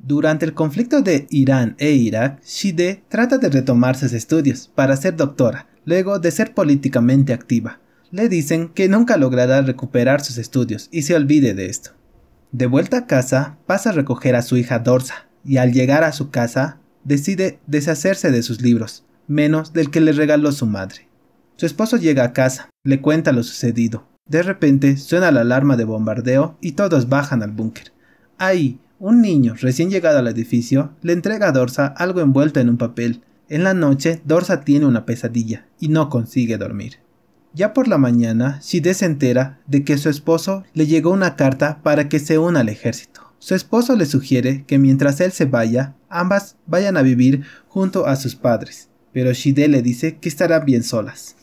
Durante el conflicto de Irán e Irak, Shide trata de retomar sus estudios para ser doctora, luego de ser políticamente activa. Le dicen que nunca logrará recuperar sus estudios y se olvide de esto. De vuelta a casa, pasa a recoger a su hija Dorsa, y al llegar a su casa, decide deshacerse de sus libros, menos del que le regaló su madre. Su esposo llega a casa, le cuenta lo sucedido. De repente suena la alarma de bombardeo y todos bajan al búnker. Ahí, un niño recién llegado al edificio le entrega a Dorsa algo envuelto en un papel. En la noche, Dorsa tiene una pesadilla y no consigue dormir. Ya por la mañana, Shide se entera de que su esposo le llegó una carta para que se una al ejército. Su esposo le sugiere que mientras él se vaya, ambas vayan a vivir junto a sus padres, pero Shide le dice que estarán bien solas.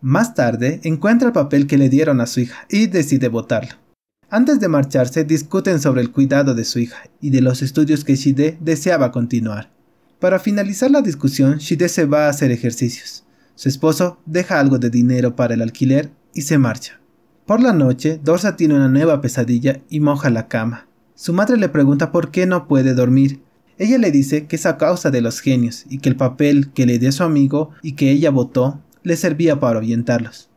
Más tarde, encuentra el papel que le dieron a su hija y decide votarlo. Antes de marcharse, discuten sobre el cuidado de su hija y de los estudios que Shide deseaba continuar. Para finalizar la discusión, Shide se va a hacer ejercicios. Su esposo deja algo de dinero para el alquiler y se marcha. Por la noche, Dorsa tiene una nueva pesadilla y moja la cama. Su madre le pregunta por qué no puede dormir. Ella le dice que es a causa de los genios y que el papel que le dio su amigo y que ella votó le servía para orientarlos.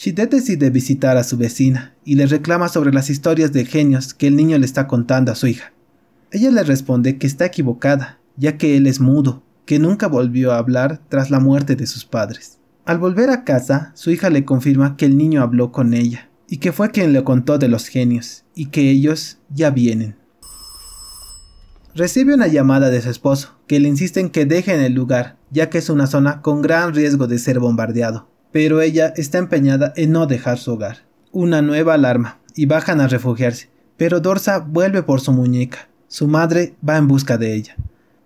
Shide decide visitar a su vecina y le reclama sobre las historias de genios que el niño le está contando a su hija. Ella le responde que está equivocada, ya que él es mudo, que nunca volvió a hablar tras la muerte de sus padres. Al volver a casa, su hija le confirma que el niño habló con ella y que fue quien le contó de los genios y que ellos ya vienen. Recibe una llamada de su esposo, que le insiste en que deje en el lugar, ya que es una zona con gran riesgo de ser bombardeado pero ella está empeñada en no dejar su hogar. Una nueva alarma, y bajan a refugiarse, pero Dorsa vuelve por su muñeca. Su madre va en busca de ella,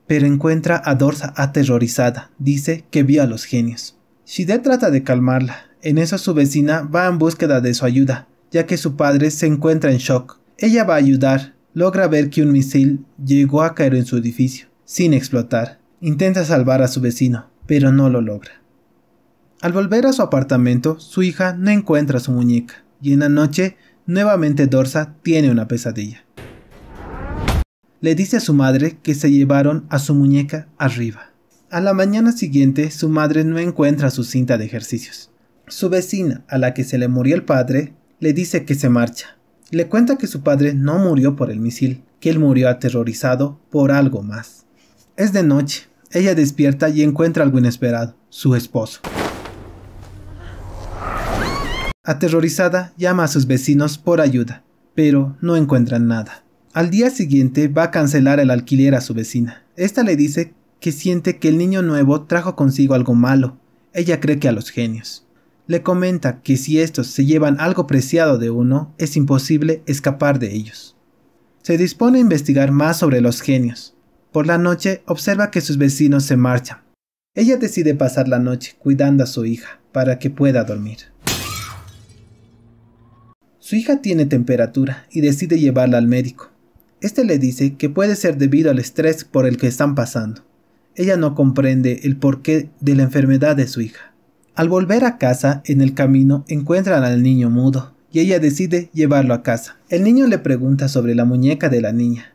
pero encuentra a Dorsa aterrorizada, dice que vio a los genios. Shide trata de calmarla, en eso su vecina va en búsqueda de su ayuda, ya que su padre se encuentra en shock. Ella va a ayudar, logra ver que un misil llegó a caer en su edificio, sin explotar. Intenta salvar a su vecino, pero no lo logra. Al volver a su apartamento, su hija no encuentra su muñeca, y en la noche, nuevamente Dorsa tiene una pesadilla. Le dice a su madre que se llevaron a su muñeca arriba. A la mañana siguiente, su madre no encuentra su cinta de ejercicios. Su vecina, a la que se le murió el padre, le dice que se marcha. Le cuenta que su padre no murió por el misil, que él murió aterrorizado por algo más. Es de noche. Ella despierta y encuentra algo inesperado, su esposo. Aterrorizada, llama a sus vecinos por ayuda, pero no encuentran nada. Al día siguiente va a cancelar el alquiler a su vecina. Esta le dice que siente que el niño nuevo trajo consigo algo malo. Ella cree que a los genios. Le comenta que si estos se llevan algo preciado de uno, es imposible escapar de ellos. Se dispone a investigar más sobre los genios. Por la noche observa que sus vecinos se marchan. Ella decide pasar la noche cuidando a su hija para que pueda dormir. Su hija tiene temperatura y decide llevarla al médico. Este le dice que puede ser debido al estrés por el que están pasando. Ella no comprende el porqué de la enfermedad de su hija. Al volver a casa, en el camino, encuentran al niño mudo y ella decide llevarlo a casa. El niño le pregunta sobre la muñeca de la niña.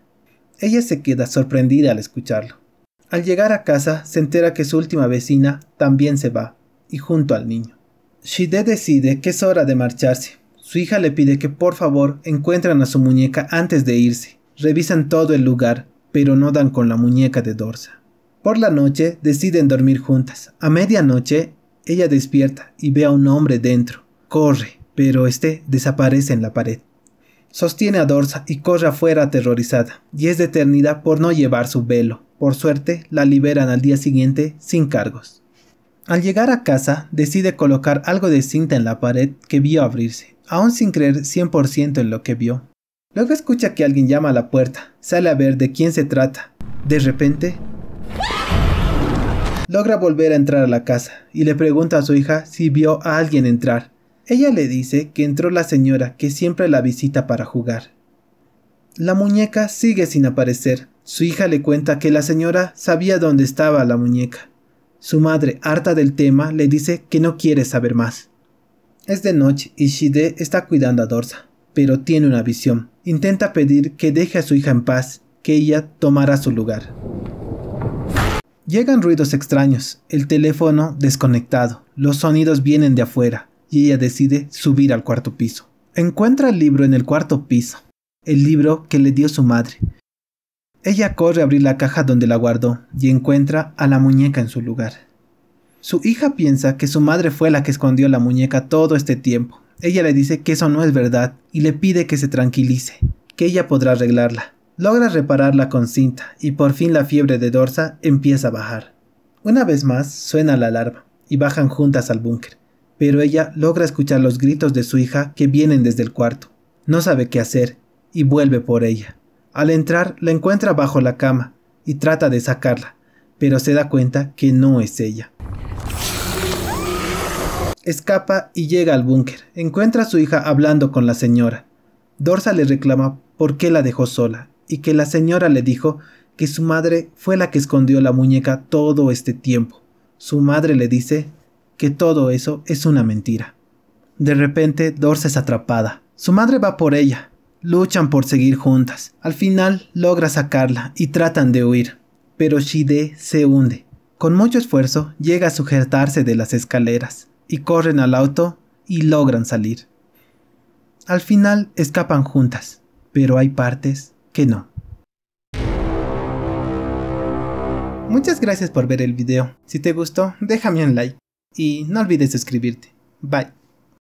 Ella se queda sorprendida al escucharlo. Al llegar a casa, se entera que su última vecina también se va, y junto al niño. Shide decide que es hora de marcharse, su hija le pide que por favor encuentren a su muñeca antes de irse. Revisan todo el lugar, pero no dan con la muñeca de Dorsa. Por la noche deciden dormir juntas. A medianoche, ella despierta y ve a un hombre dentro. Corre, pero este desaparece en la pared. Sostiene a Dorsa y corre afuera aterrorizada, y es detenida por no llevar su velo. Por suerte, la liberan al día siguiente sin cargos. Al llegar a casa, decide colocar algo de cinta en la pared que vio abrirse aún sin creer 100% en lo que vio. Luego escucha que alguien llama a la puerta, sale a ver de quién se trata. De repente, logra volver a entrar a la casa y le pregunta a su hija si vio a alguien entrar. Ella le dice que entró la señora que siempre la visita para jugar. La muñeca sigue sin aparecer. Su hija le cuenta que la señora sabía dónde estaba la muñeca. Su madre, harta del tema, le dice que no quiere saber más. Es de noche y Shide está cuidando a Dorsa, pero tiene una visión. Intenta pedir que deje a su hija en paz, que ella tomará su lugar. Llegan ruidos extraños, el teléfono desconectado, los sonidos vienen de afuera, y ella decide subir al cuarto piso. Encuentra el libro en el cuarto piso, el libro que le dio su madre. Ella corre a abrir la caja donde la guardó y encuentra a la muñeca en su lugar. Su hija piensa que su madre fue la que escondió la muñeca todo este tiempo. Ella le dice que eso no es verdad y le pide que se tranquilice, que ella podrá arreglarla. Logra repararla con cinta y por fin la fiebre de Dorsa empieza a bajar. Una vez más suena la alarma y bajan juntas al búnker, pero ella logra escuchar los gritos de su hija que vienen desde el cuarto. No sabe qué hacer y vuelve por ella. Al entrar la encuentra bajo la cama y trata de sacarla, pero se da cuenta que no es ella. Escapa y llega al búnker. Encuentra a su hija hablando con la señora. Dorsa le reclama por qué la dejó sola y que la señora le dijo que su madre fue la que escondió la muñeca todo este tiempo. Su madre le dice que todo eso es una mentira. De repente, Dorsa es atrapada. Su madre va por ella. Luchan por seguir juntas. Al final logra sacarla y tratan de huir. Pero Shide se hunde. Con mucho esfuerzo llega a sujetarse de las escaleras y corren al auto y logran salir. Al final escapan juntas, pero hay partes que no. Muchas gracias por ver el video. Si te gustó, déjame un like y no olvides suscribirte. Bye.